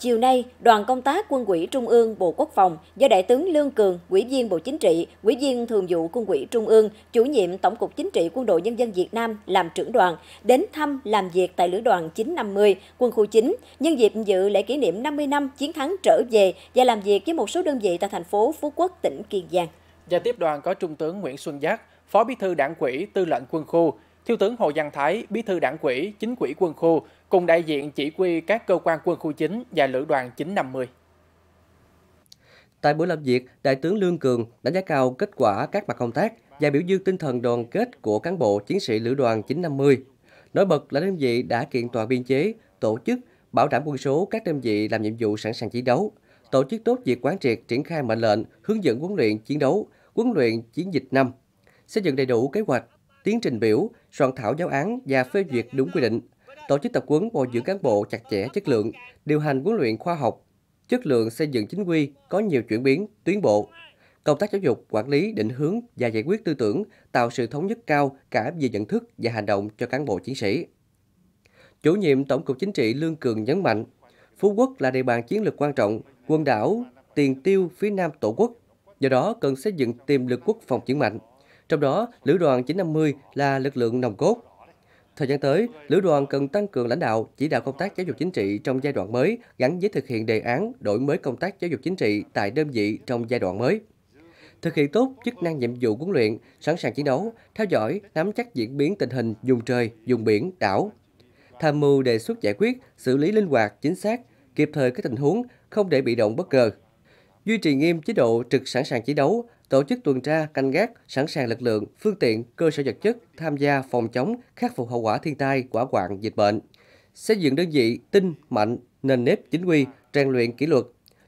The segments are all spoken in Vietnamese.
Chiều nay, đoàn công tác Quân ủy Trung ương Bộ Quốc phòng do Đại tướng Lương Cường, Ủy viên Bộ Chính trị, Ủy viên Thường vụ Quân ủy Trung ương, chủ nhiệm Tổng cục Chính trị Quân đội Nhân dân Việt Nam làm trưởng đoàn, đến thăm làm việc tại Lữ đoàn 950, Quân khu 9, nhân dịp dự lễ kỷ niệm 50 năm chiến thắng trở về và làm việc với một số đơn vị tại thành phố Phú Quốc, tỉnh Kiên Giang. Và tiếp đoàn có Trung tướng Nguyễn Xuân Giác, Phó Bí thư Đảng ủy, Tư lệnh Quân khu, Thiếu tướng Hồ Văn Thái, bí thư đảng quỹ, chính quỹ quân khu, cùng đại diện chỉ huy các cơ quan quân khu chính và lữ đoàn 950. Tại buổi làm việc, Đại tướng Lương Cường đánh giá cao kết quả các mặt công tác và biểu dương tinh thần đoàn kết của cán bộ chiến sĩ lữ đoàn 950. Nổi bật là đơn vị đã kiện toàn biên chế, tổ chức, bảo đảm quân số các đơn vị làm nhiệm vụ sẵn sàng chiến đấu, tổ chức tốt việc quán triệt triển khai mệnh lệnh, hướng dẫn huấn luyện chiến đấu, huấn luyện chiến dịch năm, xây dựng đầy đủ kế hoạch, tiến trình biểu, soạn thảo giáo án và phê duyệt đúng quy định, tổ chức tập huấn bồi dưỡng cán bộ chặt chẽ chất lượng, điều hành huấn luyện khoa học, chất lượng xây dựng chính quy có nhiều chuyển biến, tiến bộ. Công tác giáo dục, quản lý, định hướng và giải quyết tư tưởng tạo sự thống nhất cao cả về nhận thức và hành động cho cán bộ chiến sĩ. Chủ nhiệm Tổng cục Chính trị Lương Cường nhấn mạnh, Phú Quốc là địa bàn chiến lược quan trọng, quân đảo, tiền tiêu phía nam tổ quốc, do đó cần xây dựng tiềm lực quốc phòng chiến mạnh, trong đó, Lữ đoàn 950 là lực lượng nòng cốt. Thời gian tới, Lữ đoàn cần tăng cường lãnh đạo, chỉ đạo công tác giáo dục chính trị trong giai đoạn mới gắn với thực hiện đề án đổi mới công tác giáo dục chính trị tại đơn vị trong giai đoạn mới thực hiện tốt chức năng nhiệm vụ huấn luyện, sẵn sàng chiến đấu, theo dõi, nắm chắc diễn biến tình hình dùng trời, dùng biển, đảo. Tham mưu đề xuất giải quyết, xử lý linh hoạt, chính xác, kịp thời các tình huống, không để bị động bất ngờ. Duy trì nghiêm chế độ trực sẵn sàng chiến đấu, tổ chức tuần tra, canh gác, sẵn sàng lực lượng, phương tiện, cơ sở vật chất tham gia phòng chống, khắc phục hậu quả thiên tai, quả hoạn dịch bệnh. Xây dựng đơn vị tinh, mạnh, nền nếp chính quy, rèn luyện kỷ luật,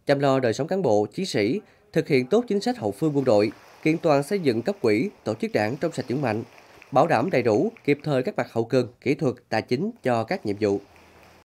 chăm lo đời sống cán bộ, chiến sĩ, thực hiện tốt chính sách hậu phương quân đội, kiện toàn xây dựng cấp quỹ, tổ chức đảng trong sạch vững mạnh, bảo đảm đầy đủ, kịp thời các mặt hậu cần, kỹ thuật, tài chính cho các nhiệm vụ.